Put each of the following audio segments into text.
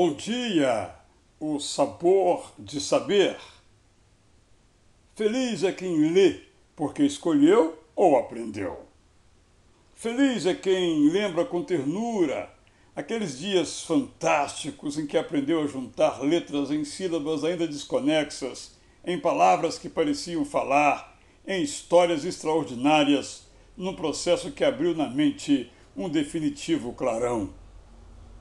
Bom dia, o sabor de saber. Feliz é quem lê, porque escolheu ou aprendeu. Feliz é quem lembra com ternura aqueles dias fantásticos em que aprendeu a juntar letras em sílabas ainda desconexas, em palavras que pareciam falar, em histórias extraordinárias, num processo que abriu na mente um definitivo clarão.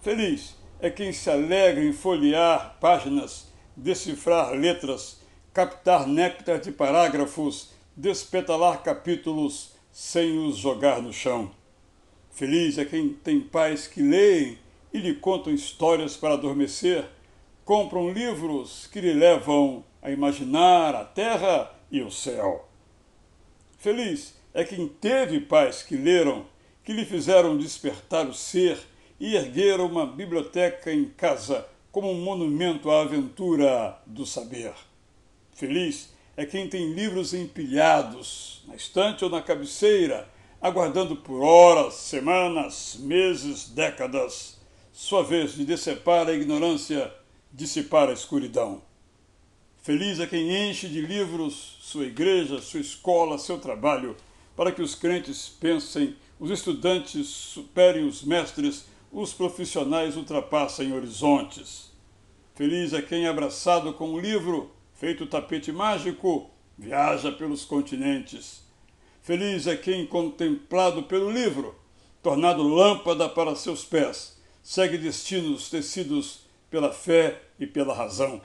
Feliz é quem se alegra em folhear páginas, decifrar letras, captar néctar de parágrafos, despetalar capítulos sem os jogar no chão. Feliz é quem tem pais que leem e lhe contam histórias para adormecer, compram livros que lhe levam a imaginar a terra e o céu. Feliz é quem teve pais que leram, que lhe fizeram despertar o ser e erguer uma biblioteca em casa como um monumento à aventura do saber. Feliz é quem tem livros empilhados na estante ou na cabeceira, aguardando por horas, semanas, meses, décadas, sua vez de decepar a ignorância, dissipar a escuridão. Feliz é quem enche de livros sua igreja, sua escola, seu trabalho, para que os crentes pensem, os estudantes superem os mestres, os profissionais ultrapassam horizontes. Feliz é quem, é abraçado com o livro, feito tapete mágico, viaja pelos continentes. Feliz é quem, contemplado pelo livro, tornado lâmpada para seus pés, segue destinos tecidos pela fé e pela razão.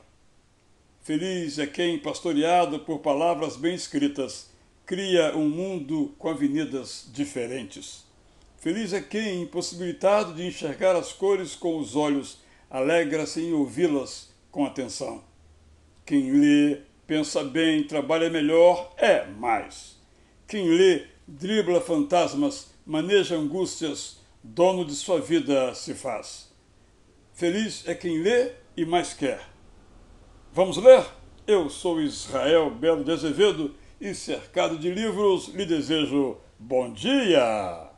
Feliz é quem, pastoreado por palavras bem escritas, cria um mundo com avenidas diferentes. Feliz é quem, impossibilitado de enxergar as cores com os olhos, alegra-se em ouvi-las com atenção. Quem lê, pensa bem, trabalha melhor, é mais. Quem lê, dribla fantasmas, maneja angústias, dono de sua vida se faz. Feliz é quem lê e mais quer. Vamos ler? Eu sou Israel Belo de Azevedo e cercado de livros lhe desejo bom dia!